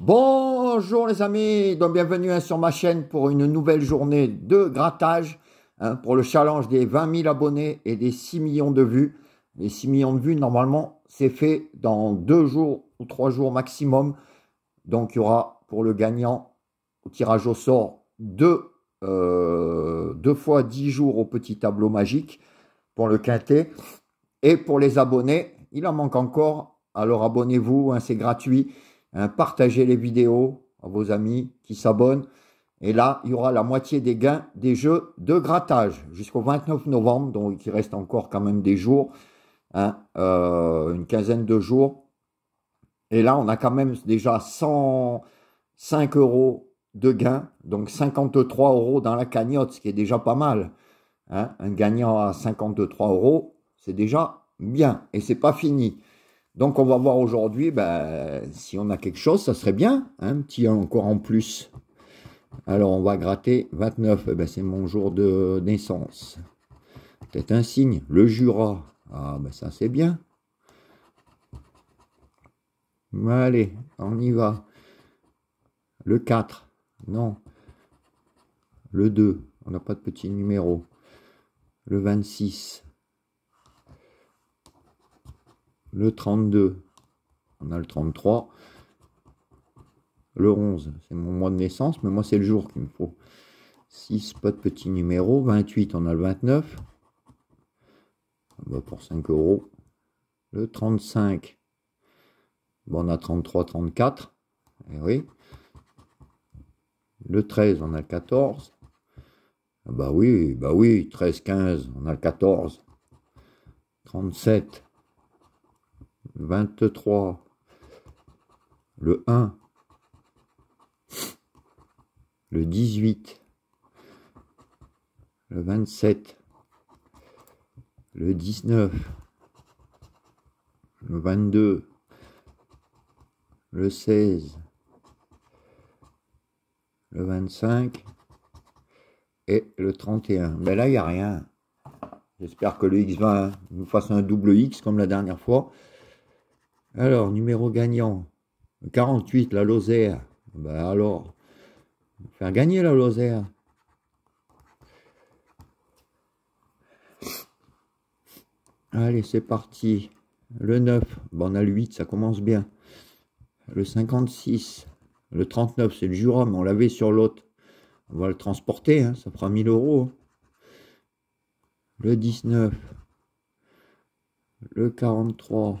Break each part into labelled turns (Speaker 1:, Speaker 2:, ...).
Speaker 1: Bonjour les amis, donc bienvenue hein, sur ma chaîne pour une nouvelle journée de grattage hein, pour le challenge des 20 000 abonnés et des 6 millions de vues. Les 6 millions de vues, normalement, c'est fait dans 2 jours ou 3 jours maximum. Donc il y aura pour le gagnant au tirage au sort 2 euh, fois 10 jours au petit tableau magique pour le quintet. Et pour les abonnés, il en manque encore. Alors abonnez-vous, hein, c'est gratuit. Hein, partagez les vidéos à vos amis qui s'abonnent. Et là, il y aura la moitié des gains des jeux de grattage jusqu'au 29 novembre, donc il reste encore quand même des jours, hein, euh, une quinzaine de jours. Et là, on a quand même déjà 105 euros de gains, donc 53 euros dans la cagnotte, ce qui est déjà pas mal. Hein. Un gagnant à 53 euros, c'est déjà bien et c'est pas fini. Donc on va voir aujourd'hui, ben, si on a quelque chose, ça serait bien, un hein, petit encore en plus. Alors on va gratter 29, eh ben, c'est mon jour de naissance. Peut-être un signe, le Jura, ah ben ça c'est bien. Ben, allez, on y va. Le 4, non. Le 2, on n'a pas de petit numéro. Le 26, le 32, on a le 33, le 11, c'est mon mois de naissance, mais moi c'est le jour qu'il me faut. 6, pas de petit numéro, 28, on a le 29, ah bah, pour 5 euros, le 35, on a 33, 34, eh oui, le 13, on a le 14, ah bah oui, bah oui, 13, 15, on a le 14, 37, 23, le 1, le 18, le 27, le 19, le 22, le 16, le 25 et le 31. Mais là, il n'y a rien. J'espère que le X20 nous fasse un double X comme la dernière fois. Alors, numéro gagnant, 48, la Lozère. Ben alors, faire gagner la Lozère. Allez, c'est parti. Le 9, ben on a le 8, ça commence bien. Le 56, le 39, c'est le Jura, on l'avait sur l'autre. On va le transporter, hein, ça fera 1000 euros. Le 19, le 43,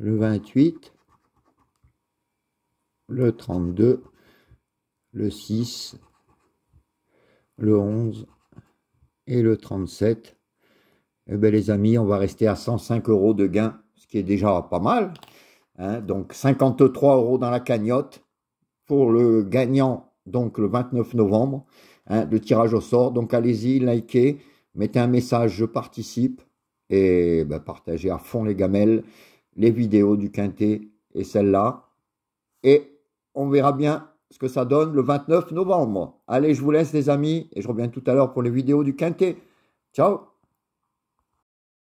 Speaker 1: le 28, le 32, le 6, le 11 et le 37. Eh bien, les amis, on va rester à 105 euros de gain, ce qui est déjà pas mal. Hein. donc 53 euros dans la cagnotte pour le gagnant, donc le 29 novembre, hein, le tirage au sort. Donc allez-y, likez, mettez un message, je participe et ben, partagez à fond les gamelles les vidéos du Quintet et celle-là. Et on verra bien ce que ça donne le 29 novembre. Allez, je vous laisse les amis et je reviens tout à l'heure pour les vidéos du Quintet. Ciao